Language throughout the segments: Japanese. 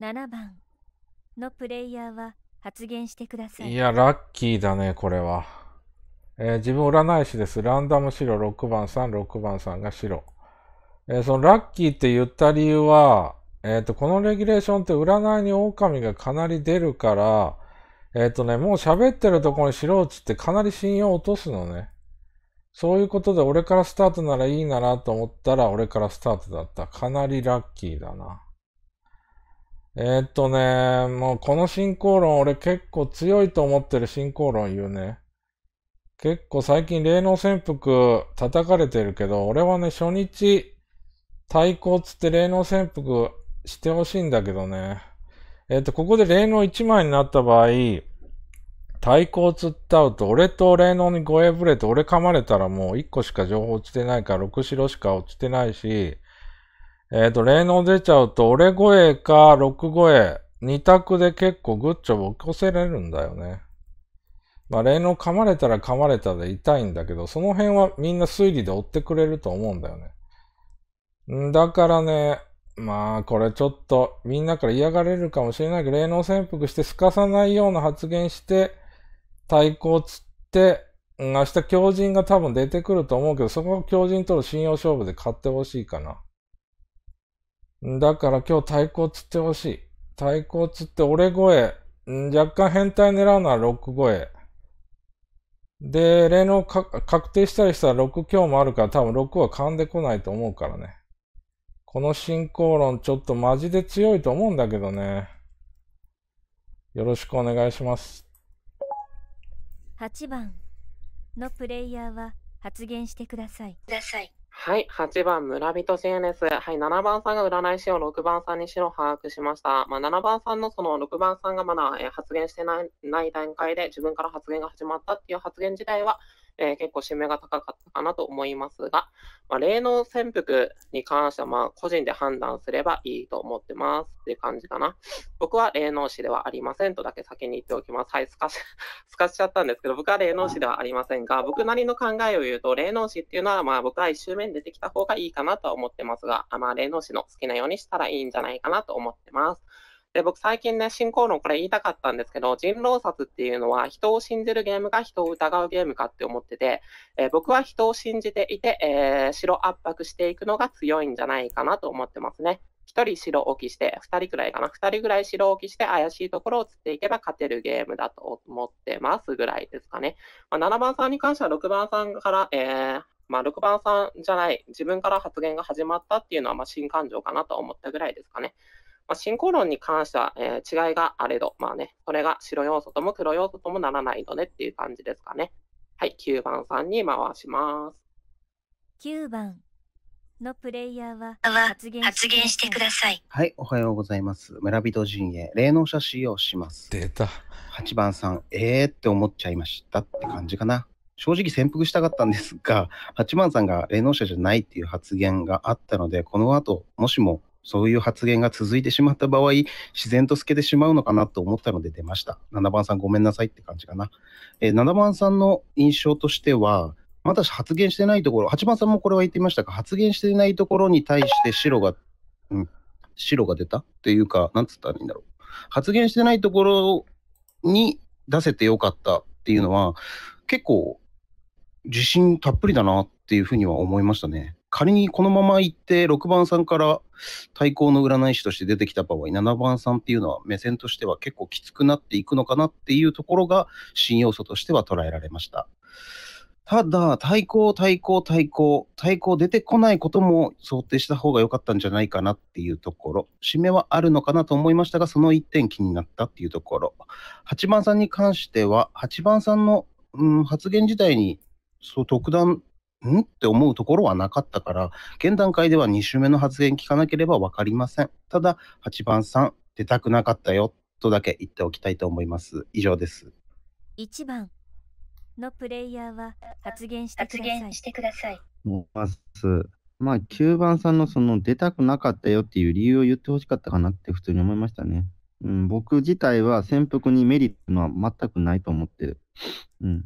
7番のプレイヤーは発言してください。いや、ラッキーだね、これは。えー、自分占い師です。ランダム白6番3 6番さんが白。えー、そのラッキーって言った理由は、えっ、ー、と、このレギュレーションって占いに狼がかなり出るから、えっ、とね、もう喋ってるところに白打ちってかなり信用落とすのね。そういうことで俺からスタートならいいならと思ったら俺からスタートだった。かなりラッキーだな。えー、っとね、もうこの進行論、俺結構強いと思ってる進行論言うね。結構最近霊能潜伏叩かれてるけど、俺はね、初日対抗つって霊能潜伏してほしいんだけどね。えー、っと、ここで霊能1枚になった場合、対抗つったうと、俺と霊能に護衛ぶれて、俺噛まれたらもう1個しか情報落ちてないから、6白しか落ちてないし、えっ、ー、と、霊能出ちゃうと、俺声か6声、2択で結構グッチョブ起こせれるんだよね。まあ、霊能噛まれたら噛まれたで痛いんだけど、その辺はみんな推理で追ってくれると思うんだよね。んだからね、まあ、これちょっと、みんなから嫌がれるかもしれないけど、霊能潜伏してすかさないような発言して、対抗つって、明日狂人が多分出てくると思うけど、そこを狂人との信用勝負で買ってほしいかな。だから今日太鼓つってほしい。太鼓つって俺声。若干変態狙うのは6声。で、例の確定したりしたら6強もあるから多分6は噛んでこないと思うからね。この進行論ちょっとマジで強いと思うんだけどね。よろしくお願いします。8番のプレイヤーは発言してください。ください。はい、8番村人支援です。はい、7番さんが占い師を6番さんにしろ把握しました。まあ、7番さんのその6番さんがまだ、発言してないない段階で自分から発言が始まったっていう発言自体は、えー、結構締めが高かったかなと思いますが、まあ、霊能潜伏に関しては、まあ、個人で判断すればいいと思ってますっていう感じかな。僕は霊能師ではありませんとだけ先に言っておきます。はい、すかし、す かしちゃったんですけど、僕は霊能師ではありませんが、僕なりの考えを言うと、霊能師っていうのは、まあ、僕は1周目に出てきた方がいいかなとは思ってますが、あまあ、霊能師の好きなようにしたらいいんじゃないかなと思ってます。で、僕最近ね、進行論これ言いたかったんですけど、人狼殺っていうのは人を信じるゲームか人を疑うゲームかって思ってて、えー、僕は人を信じていて、えー、白圧迫していくのが強いんじゃないかなと思ってますね。1人白置きして、2人くらいかな、2人くらい白置きして、怪しいところを釣っていけば勝てるゲームだと思ってますぐらいですかね。まあ、7番さんに関しては6番さんから、えー、まあ、6番さんじゃない、自分から発言が始まったっていうのは、まあ、新感情かなと思ったぐらいですかね。まあ、進行論に関しては、えー、違いがあれど、まあね、それが白要素とも黒要素ともならないのでっていう感じですかね。はい、9番さんに回します。9番のプレイヤーは発言してください。はい、おはようございます。村人陣営、霊能者使用します。出た。8番さん、えーって思っちゃいましたって感じかな。正直潜伏したかったんですが、8番さんが霊能者じゃないっていう発言があったので、この後、もしもそういう発言が続いてしまった場合、自然と透けてしまうのかなと思ったので出ました。7番さんごめんなさいって感じかな。えー、7番さんの印象としては、まだ発言してないところ、8番さんもこれは言っていましたが、発言してないところに対して白が、うん、白が出たっていうか、なんつったらいいんだろう。発言してないところに出せてよかったっていうのは、結構自信たっぷりだなっていうふうには思いましたね。仮にこのまま行って6番さんから対抗の占い師として出てきた場合7番さんっていうのは目線としては結構きつくなっていくのかなっていうところが新要素としては捉えられましたただ対抗対抗対抗対抗出てこないことも想定した方が良かったんじゃないかなっていうところ締めはあるのかなと思いましたがその1点気になったっていうところ8番さんに関しては8番さんの、うん、発言自体にそう特段んって思うところはなかったから、現段階では2週目の発言聞かなければ分かりません。ただ、8番さん、出たくなかったよ、とだけ言っておきたいと思います。以上です。1番のプレイヤーは発言してください。発言してください。まず、まあ、9番さんのその出たくなかったよっていう理由を言ってほしかったかなって普通に思いましたね。うん、僕自体は潜伏にメリットは全くないと思ってる。うん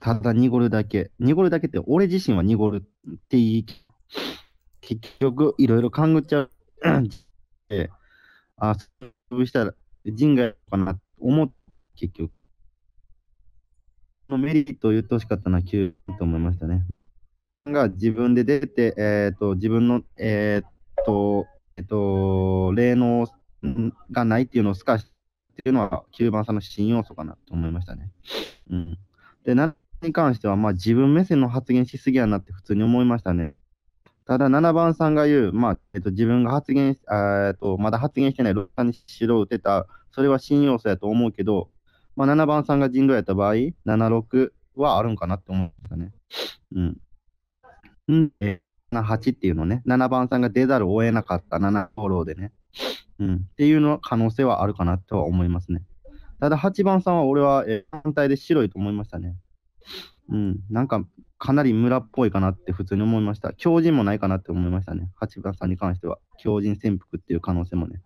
ただ濁るだけ。濁るだけって、俺自身は濁るっていい。結局、いろいろ勘ぐっちゃう。えあ、潰したら人外かな思って、結局。のメリットを言ってほしかったな、9と思いましたね。が自分で出て、えっ、ー、と、自分の、えっ、ー、と、えっ、ー、と、霊能がないっていうのを透かしていうのは、9番さんの新要素かなと思いましたね。うん。で、なに関しては、まあ、自分目線の発言しすぎやなって普通に思いましたね。ただ、7番さんが言う、まあえっと、自分が発言えっと、まだ発言してない6番にしろ打てた、それは信用素やと思うけど、まあ、7番さんが人道やった場合、76はあるんかなって思いましたね。うん。うん8っていうのね、7番さんが出ざるを得なかった7フォローでね、うん、っていうの可能性はあるかなとは思いますね。ただ8番さんは俺は、え反対で白いと思いましたね。うん、なんかかなり村っぽいかなって普通に思いました。強靭もないかなって思いましたね。八番さんに関しては。強靭潜伏っていう可能性もね。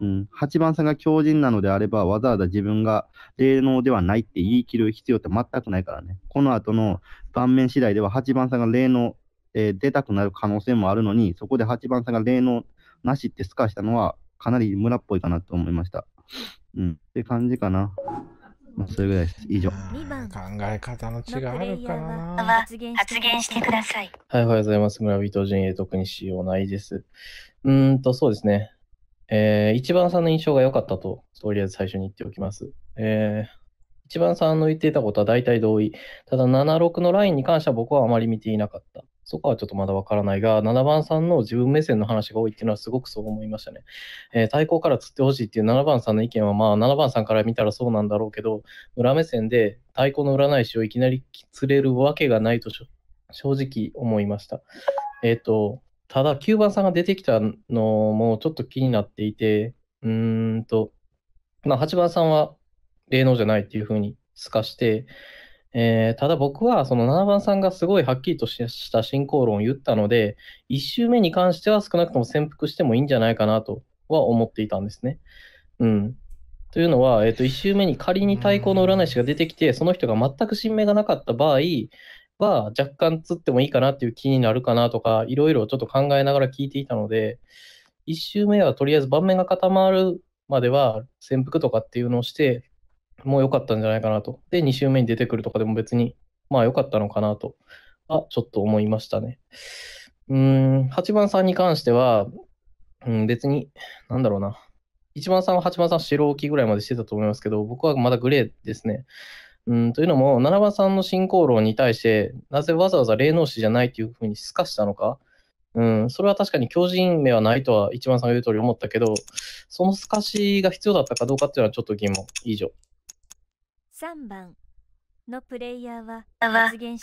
うん、番さんが強靭なのであれば、わざわざ自分が霊能ではないって言い切る必要って全くないからね。この後の盤面次第では八番さんが霊能、えー、出たくなる可能性もあるのに、そこで八番さんが霊能なしってすかしたのは、かなり村っぽいかなと思いました。うん、って感じかな。まあ、それぐらいです。以上。考え方の違いあるかな発言してください。はい、おはようございます。村人陣営特にしようないです。うんと、そうですね。えー、一番さんの印象が良かったと、とりあえず最初に言っておきます。えー、一番さんの言っていたことは大体同意。ただ、76のラインに関しては僕はあまり見ていなかった。とかはちょっとまだわからないが、7番さんの自分目線の話が多いっていうのはすごくそう思いましたね。えー、対抗から釣ってほしいっていう7番さんの意見は、まあ7番さんから見たらそうなんだろうけど、裏目線で太鼓の占い師をいきなり釣れるわけがないと正直思いました。えっ、ー、と、ただ9番さんが出てきたのもちょっと気になっていて、うーんと、まあ8番さんは霊能じゃないっていうふうに透かして、えー、ただ僕は、その7番さんがすごいはっきりとした進行論を言ったので、1周目に関しては少なくとも潜伏してもいいんじゃないかなとは思っていたんですね。うん。というのは、えっ、ー、と、1周目に仮に対抗の占い師が出てきて、その人が全く新芽がなかった場合は、若干つってもいいかなっていう気になるかなとか、いろいろちょっと考えながら聞いていたので、1周目はとりあえず盤面が固まるまでは潜伏とかっていうのをして、もう良かったんじゃないかなと。で、2週目に出てくるとかでも別に、まあ良かったのかなとあ、ちょっと思いましたね。うん、8番さんに関しては、うん、別に、なんだろうな。1番さんは8番さん白置きぐらいまでしてたと思いますけど、僕はまだグレーですね。うん、というのも、7番さんの進行論に対して、なぜわざわざ霊能師じゃないというふうにすかしたのか、うん、それは確かに強人名はないとは一番さんが言う通り思ったけど、その透かしが必要だったかどうかっていうのはちょっと疑問。以上。3番のプレイヤーは発言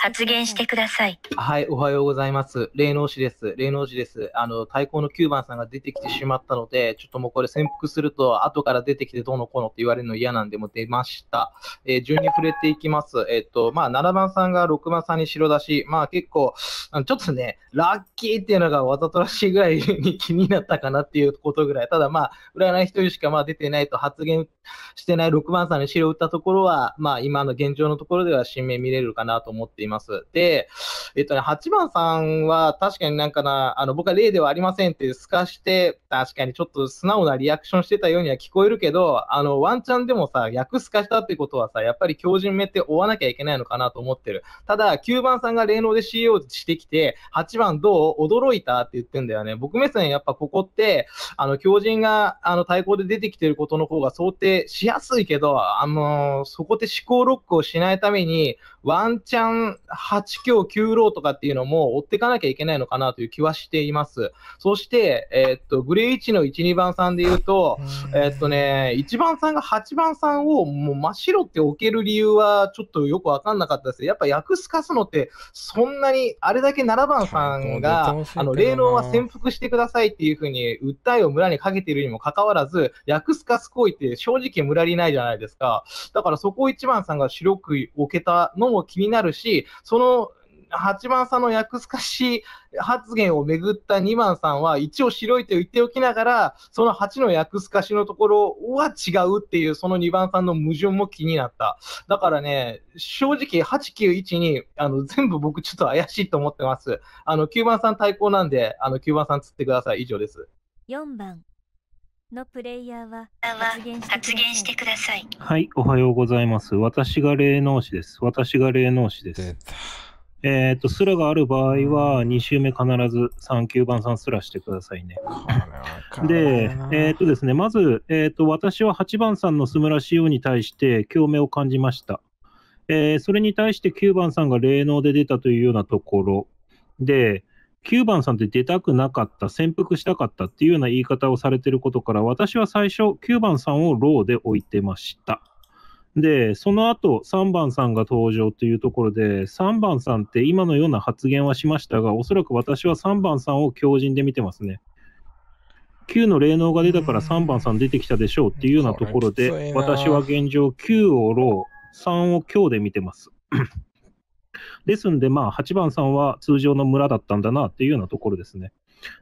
してください。はい、おはようございます。霊能師です。霊能師です。あの、対抗の9番さんが出てきてしまったので、ちょっともうこれ潜伏すると、後から出てきてどうのこうのって言われるの嫌なんで、も出ました。えー、順に触れていきます。えっ、ー、と、まあ、7番さんが6番さんに白出し、まあ結構、ちょっとね、ラッキーっていうのがわざとらしいぐらいに気になったかなっていうことぐらい。ただまあ、占い一人しかまあ出てないと発言してない6番さんに白打ったところは、まあ今の現状のところろでは新名見れるかなと思っています。で、えっとね、8番さんは確かになんかな、あの、僕は例ではありませんって透かして、確かにちょっと素直なリアクションしてたようには聞こえるけど、あの、ワンチャンでもさ、訳透かしたってことはさ、やっぱり強靭目って追わなきゃいけないのかなと思ってる。ただ、9番さんが霊能で CO してきて、8番どう驚いたって言ってんだよね。僕目線やっぱここって、あの、強靭が、あの、対抗で出てきてることの方が想定しやすいけど、あのー、そこって思考ロックをしないために、ワンチャン8強、9ローとかっていうのも追っていかなきゃいけないのかなという気はしています。そして、えー、っと、グレイ1の1、2番さんで言うと、えー、っとね、1番さんが8番さんをもう真っ白って置ける理由はちょっとよくわかんなかったです。やっぱ訳すかすのって、そんなに、あれだけ7番さんが、あの、霊能は潜伏してくださいっていうふうに訴えを村にかけているにもかかわらず、訳すかす行為って正直村にないじゃないですか。だからそこを1番さんが白く置けたのも気になるし、その8番さんの訳すかし発言をめぐった2番さんは一応白いと言っておきながら、その8の訳すかしのところは違うっていう、その2番さんの矛盾も気になった。だからね、正直891に、あの、全部僕ちょっと怪しいと思ってます。あの、9番さん対抗なんで、あの、9番さん釣ってください。以上です。4番。のプレイヤーは発言してください。はい、おはようございます。私が霊能師です。私が霊能師です。えっと、スラがある場合は、2周目必ず3、9番さんスラしてくださいね。で、えっ、とですね、まず、えっ、と、私は8番さんのスムラ仕様に対して共鳴を感じました。えー、それに対して9番さんが霊能で出たというようなところで、9番さんって出たくなかった、潜伏したかったっていうような言い方をされてることから、私は最初、9番さんをローで置いてました。で、その後、3番さんが登場というところで、3番さんって今のような発言はしましたが、おそらく私は3番さんを強靭で見てますね。9の霊能が出たから3番さん出てきたでしょうっていうようなところで、私は現状9をロー、3を強で見てます。ですんで、まあ、8番さんは通常の村だったんだなっていうようなところですね。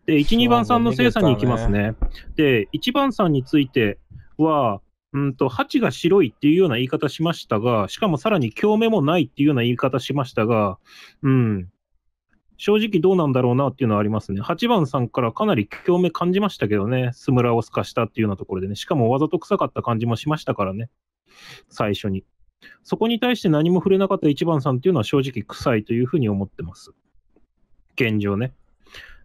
で、1、2番さんの精査に行きますね。で、1番さんについては、うんと、鉢が白いっていうような言い方しましたが、しかもさらに共鳴もないっていうような言い方しましたが、うん、正直どうなんだろうなっていうのはありますね。8番さんからかなり共鳴感じましたけどね、スムラを透かしたっていうようなところでね、しかもわざと臭かった感じもしましたからね、最初に。そこに対して何も触れなかった1番さんっていうのは正直臭いというふうに思ってます。現状ね。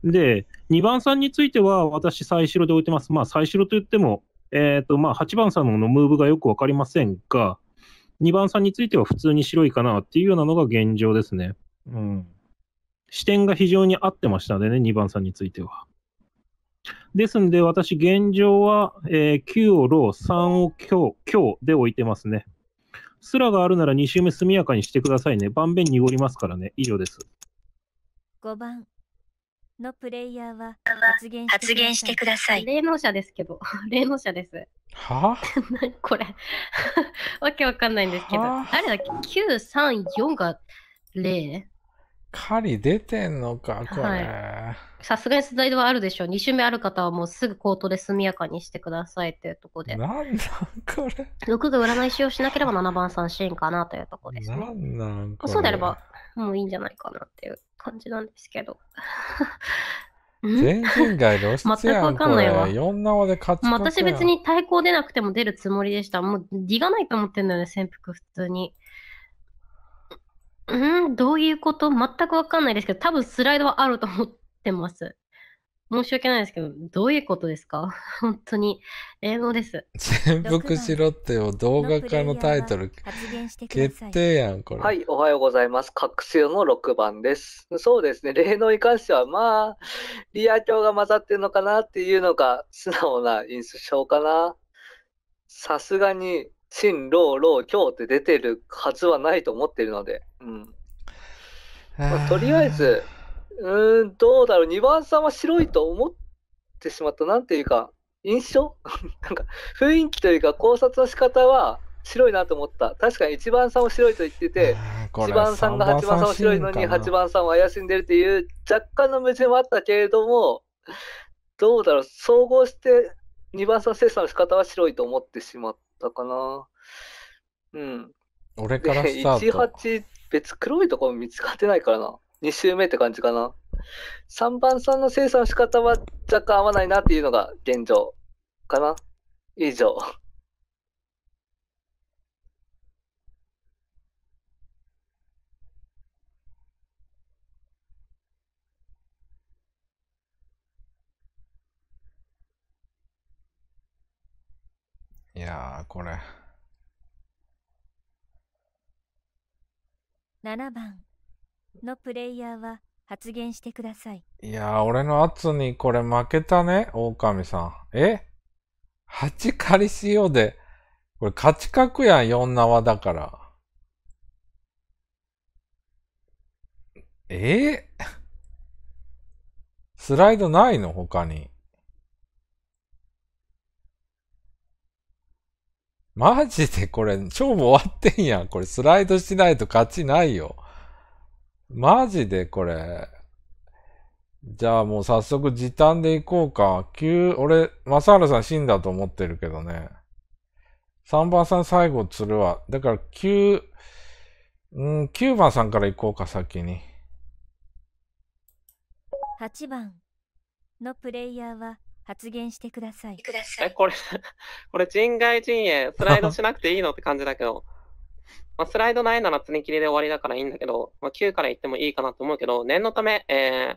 で、2番さんについては私、最白で置いてます。まあ、最白といっても、えっ、ー、と、まあ、8番さんのムーブがよくわかりませんが、2番さんについては普通に白いかなっていうようなのが現状ですね。うん。視点が非常に合ってましたね、2番さんについては。ですんで、私、現状は、えー、9をロー、3を強、強で置いてますね。すらがあるなら2周目速やかにしてくださいね。盤面濁りますからね。以上です。5番のプレイヤーは発言してください。霊能者ですけど、霊能者です。はぁ、何 これ。わけわかんないんですけど。あれだっけ ?934 が霊狩り出てんのか、これ。はさすがにライではあるでしょう。2週目ある方はもうすぐ口頭で速やかにしてくださいっていうところで。なんこれ。6が占い師をしなければ7番さん支援かなというところですね。なんこれ。そうであればもういいんじゃないかなっていう感じなんですけど。全人外露出やん全くわかんないわ。いろ勝ち私別に対抗出なくても出るつもりでした。もう、ディがないと思ってんだよね、潜伏普通に。うん、どういうこと全くわかんないですけど、多分スライドはあると思ってってます。申し訳ないですけど、どういうことですか 本当に。英語です。潜伏しろってよ、動画化のタイトル。決定やん、これ。はい、おはようございます。覚醒の6番です。そうですね、霊能に関しては、まあ、リア教が混ざってるのかなっていうのが、素直な印象かな。さすがに、新、老、老、京って出てるはずはないと思ってるので。うん。まあ、とりあえず、うん、どうだろう。2番さんは白いと思ってしまった。なんていうか、印象 なんか、雰囲気というか、考察の仕方は白いなと思った。確かに1番さんを白いと言ってて、1番さんが8番さんを白いのに8番さんは怪しんでるっていう若干の矛盾はあったけれども、どうだろう。総合して2番さん精査の仕方は白いと思ってしまったかな。うん。俺からスタート。18、別黒いところ見つかってないからな。2周目って感じかな。3番さんの精査の仕方は若干合わないなっていうのが現状かな。以上。いやこれ。7番のプレイヤーは発言してください。いやー、俺の圧にこれ負けたね、狼さん。え ?8 仮しようで、これ勝ち格やん、4縄だから。えスライドないの他に。マジでこれ、勝負終わってんやん。これスライドしないと勝ちないよ。マジでこれ。じゃあもう早速時短で行こうか。急、俺、正原さん死んだと思ってるけどね。3番さん最後釣るわ。だから9、うん、9番さんから行こうか、先に。8番のプレイヤーは発言してください。え、これ、これ、人外陣営、スライドしなくていいのって感じだけど。まあ、スライドないなら爪切りで終わりだからいいんだけど、まあ、9から言ってもいいかなと思うけど、念のため、えー、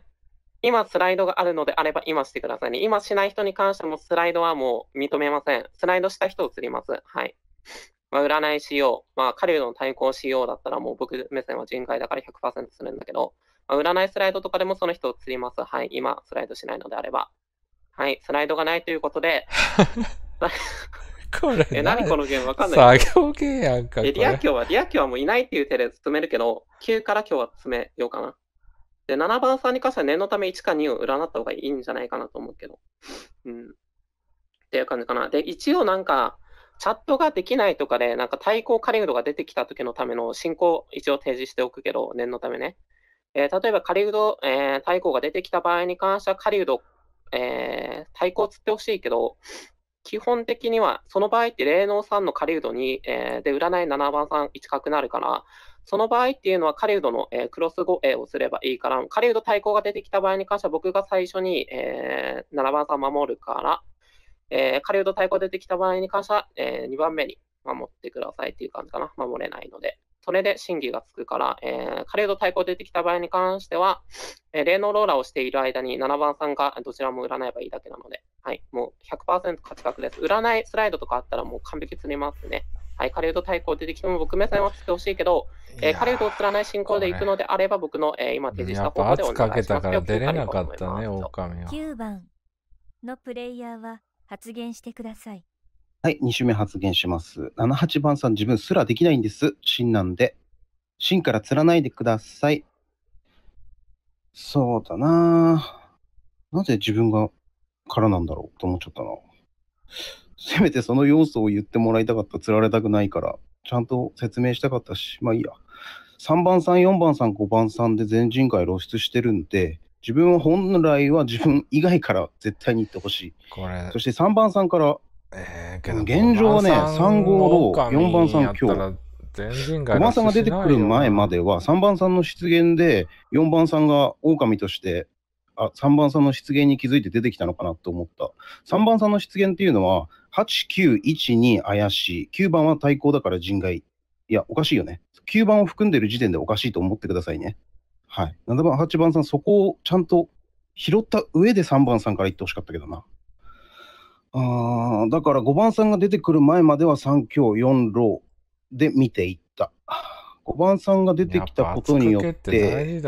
今スライドがあるのであれば今してくださいね。今しない人に関してもスライドはもう認めません。スライドした人を釣ります。はい。まあ、占い仕様、まあ、狩人の対抗仕様だったらもう僕目線は人外だから100%するんだけど、まあ、占いスライドとかでもその人を釣ります。はい。今スライドしないのであれば。はい。スライドがないということで、これえ、何このゲームわかんない。作業系やんか。え、リア教は、リア教はもういないっていう手で進めるけど、9から今日は進めようかな。で、7番さんに関しては念のため1か2を占った方がいいんじゃないかなと思うけど。うん。っていう感じかな。で、一応なんか、チャットができないとかで、なんか対抗カリウドが出てきた時のための進行、一応提示しておくけど、念のためね。えー、例えば狩人、えー、抗が出てきた場合に関しては狩人、えー、抗鼓釣ってほしいけど、基本的には、その場合って霊能3の狩人に、えー、で、占い7番3、1角なるから、その場合っていうのは狩人の、えー、クロス護衛をすればいいから、狩人対抗が出てきた場合に関しては、僕が最初に、えー、7番3守るから、えー、狩人対抗出てきた場合に関しては、えー、2番目に守ってくださいっていう感じかな。守れないので。それで審議がつくから、えー、カレード対抗出てきた場合に関しては、えー、霊能ローラーをしている間に7番さんがどちらも占えばいいだけなので、はい、もう100%勝ち確です。占いスライドとかあったらもう完璧釣りますね。はい、カレード対抗出てきても僕目線はつってほしいけど、えー、カレードを釣らない進行でいくのであれば、僕の、えー、今提示した方法でお願いします。かけたから出れなかったね、は。9番のプレイヤーは発言してください。はい、2週目発言します。78番さん、自分すらできないんです。芯なんで。芯から釣らないでください。そうだななぜ自分がからなんだろうと思っちゃったな。せめてその要素を言ってもらいたかった、釣られたくないから、ちゃんと説明したかったし、まあいいや。3番さん、4番さん、5番さんで全人会露出してるんで、自分は本来は自分以外から絶対に行ってほしい。そして3番さんからえー、現状はね、3号ロー、4番さん日。5番さんが出てくる前までは、3番さんの出現で、4番さんが狼として、あ3番さんの出現に気づいて出てきたのかなと思った。3番さんの出現っていうのは、8、9、1、2怪しい。9番は対抗だから人外。いや、おかしいよね。9番を含んでる時点でおかしいと思ってくださいね。はい。7番、8番さん、そこをちゃんと拾った上で3番さんから言ってほしかったけどな。あだから5番さんが出てくる前までは3強4ローで見ていった5番さんが出てきたことによって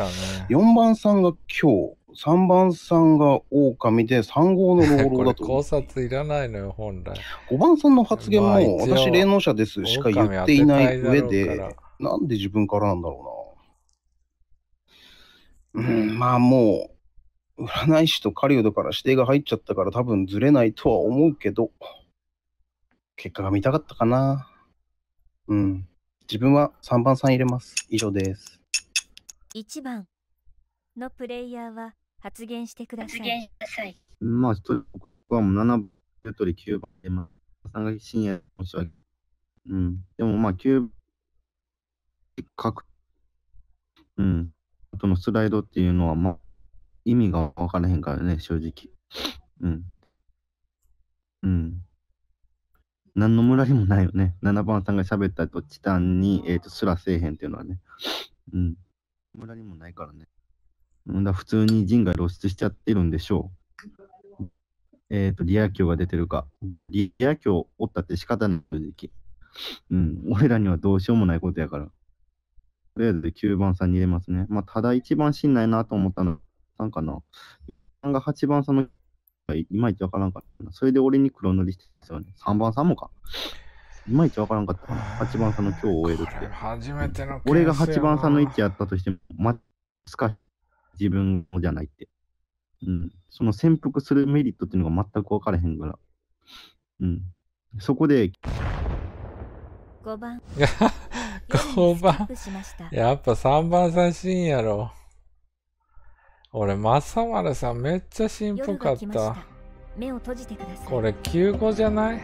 4番さんが今日3番さんが狼で3号の老老だと 考察いらないのよ本来5番さんの発言も私霊能者ですしか言っていない上でなんで自分からなんだろうなうんまあもう占い師と狩人から指定が入っちゃったから多分ずれないとは思うけど、結果が見たかったかな。うん。自分は3番さん入れます。以上です。1番のプレイヤーは発言してください。発言ください。まあ、僕はもう7番、やとり9番で、まあ、さんが深夜申し訳うん。でもまあ、9番、書く。うん。あとのスライドっていうのは、まあ、意味が分からへんからね、正直。うん。うん。何の村にもないよね。7番さんが喋ったとチタンに、えー、とすらせえへんっていうのはね。うん。村にもないからね。うんだ普通に人が露出しちゃってるんでしょう。えっ、ー、と、リア教が出てるか。リア教おったって仕方ない時うん。俺らにはどうしようもないことやから。とりあえず9番さんに入れますね。まあ、ただ一番信ないなと思ったのったんかな。さんが8番さんの、いまいちわからんかったそれで俺に黒塗りしてたよね。3番さんもか。いまいちわからんかったか8番さんの今日を終えるって。初めての俺が8番さんの位置やったとしても、ま、つか自分じゃないって。うん。その潜伏するメリットっていうのが全く分からへんから。うん。そこで。5番。5 番。やっぱ3番さんシんやろ。俺、マ丸さんめっちゃ新っぽかった。目を閉じてください。これ、休語じゃない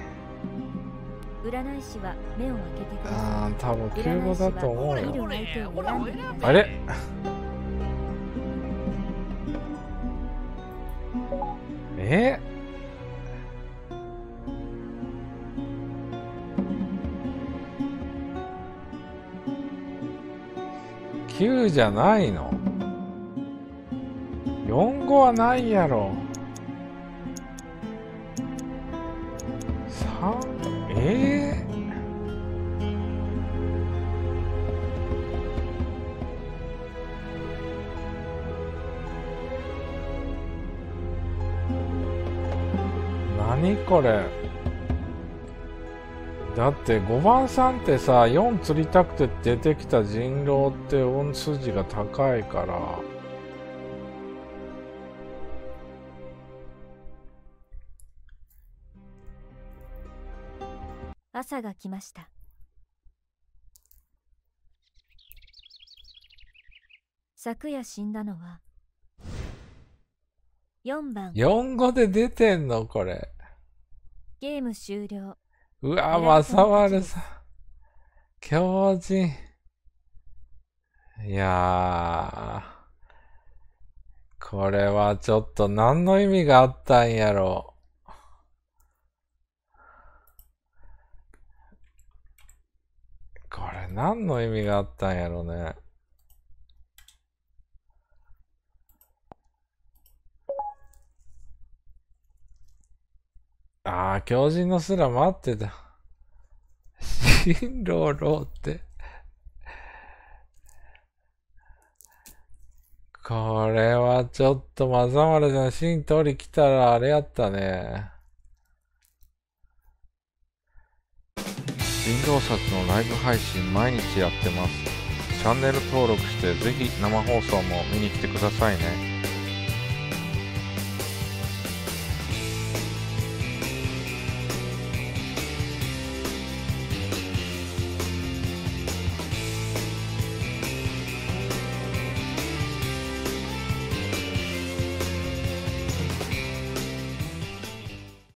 占い師は目を開けてください。ああ、多分休語だと思うよ。あれえ9じゃないの4号はないやろ3ええー何これだって5番さんってさ4釣りたくて出てきた人狼って音筋が高いから。が来ました昨夜死んだのは4番4語で出てんのこれゲーム終了うわまさわるさん強靭いやこれはちょっと何の意味があったんやろう何の意味があったんやろうね。ああ、狂人のすら待ってた。新郎郎って。これはちょっとまざまるじゃん。新通り来たらあれやったね。人道札のライブ配信毎日やってますチャンネル登録してぜひ生放送も見に来てくださいね